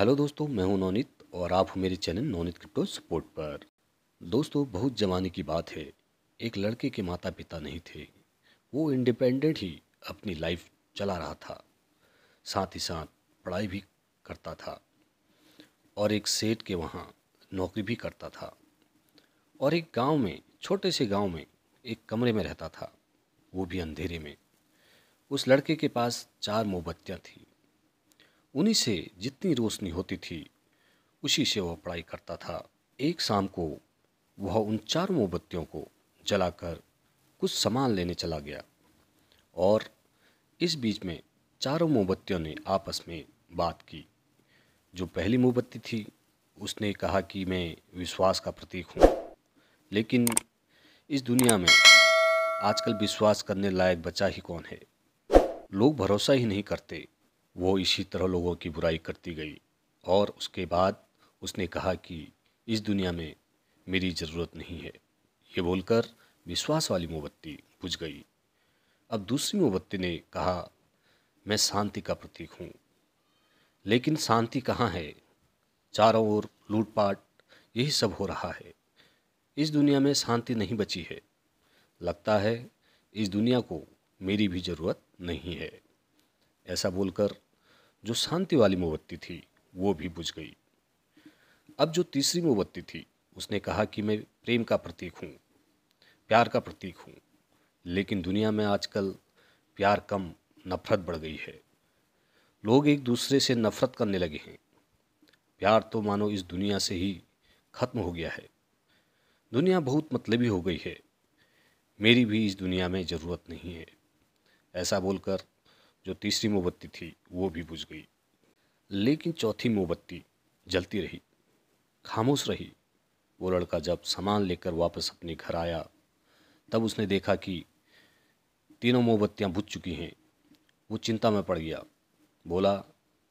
hello दोस्तों मैं हूं नवनीत और आप हूँ मेरे चैनल नवनीत क्रिप्टो सपोर्ट पर दोस्तों बहुत जमाने की बात है एक लड़के के माता पिता नहीं थे वो इंडिपेंडेंट ही अपनी लाइफ चला रहा था साथ ही साथ पढ़ाई भी करता था और एक सेठ के वहाँ नौकरी भी करता था और एक गांव में छोटे से गांव में एक कमरे में रहता था वो भी अंधेरे में उस लड़के के पास चार मोमबत्तियाँ थीं उन्हीं से जितनी रोशनी होती थी उसी से वह पढ़ाई करता था एक शाम को वह उन चार मोमबत्तियों को जलाकर कुछ सामान लेने चला गया और इस बीच में चारों मोमबत्तियों ने आपस में बात की जो पहली मोमबत्ती थी उसने कहा कि मैं विश्वास का प्रतीक हूँ लेकिन इस दुनिया में आजकल विश्वास करने लायक बचा ही कौन है लोग भरोसा ही नहीं करते वो इसी तरह लोगों की बुराई करती गई और उसके बाद उसने कहा कि इस दुनिया में मेरी ज़रूरत नहीं है ये बोलकर विश्वास वाली मोमबत्ती बुझ गई अब दूसरी मोमबत्ती ने कहा मैं शांति का प्रतीक हूँ लेकिन शांति कहाँ है चारों ओर लूटपाट यही सब हो रहा है इस दुनिया में शांति नहीं बची है लगता है इस दुनिया को मेरी भी ज़रूरत नहीं है ऐसा बोलकर जो शांति वाली मोमबत्ती थी वो भी बुझ गई अब जो तीसरी मोमबत्ती थी उसने कहा कि मैं प्रेम का प्रतीक हूँ प्यार का प्रतीक हूँ लेकिन दुनिया में आजकल प्यार कम नफ़रत बढ़ गई है लोग एक दूसरे से नफ़रत करने लगे हैं प्यार तो मानो इस दुनिया से ही ख़त्म हो गया है दुनिया बहुत मतलबी हो गई है मेरी भी इस दुनिया में ज़रूरत नहीं है ऐसा बोलकर जो तीसरी मोमबत्ती थी वो भी बुझ गई लेकिन चौथी मोमबत्ती जलती रही खामोश रही वो लड़का जब सामान लेकर वापस अपने घर आया तब उसने देखा कि तीनों मोमबत्तियाँ बुझ चुकी हैं वो चिंता में पड़ गया बोला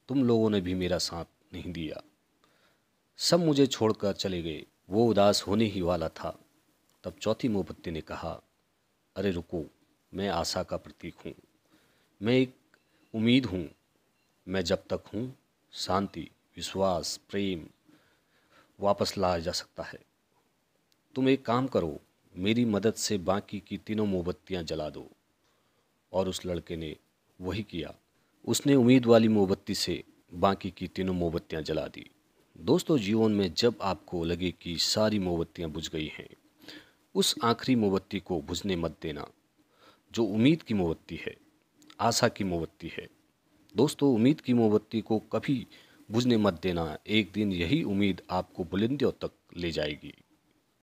तुम लोगों ने भी मेरा साथ नहीं दिया सब मुझे छोड़कर चले गए वो उदास होने ही वाला था तब चौथी मोमबत्ती ने कहा अरे रुको मैं आशा का प्रतीक हूँ मैं एक उम्मीद हूँ मैं जब तक हूँ शांति विश्वास प्रेम वापस लाया जा सकता है तुम एक काम करो मेरी मदद से बाकी की तीनों मोमबत्तियाँ जला दो और उस लड़के ने वही किया उसने उम्मीद वाली मोमबत्ती से बाकी की तीनों मोमबत्तियाँ जला दी दोस्तों जीवन में जब आपको लगे कि सारी मोमबत्तियाँ बुझ गई हैं उस आखिरी मोमबत्ती को बुझने मत देना जो उम्मीद की मोमबत्ती है आशा की मोमबत्ती है दोस्तों उम्मीद की मोमबत्ती को कभी बुझने मत देना एक दिन यही उम्मीद आपको बुलंदियों तक ले जाएगी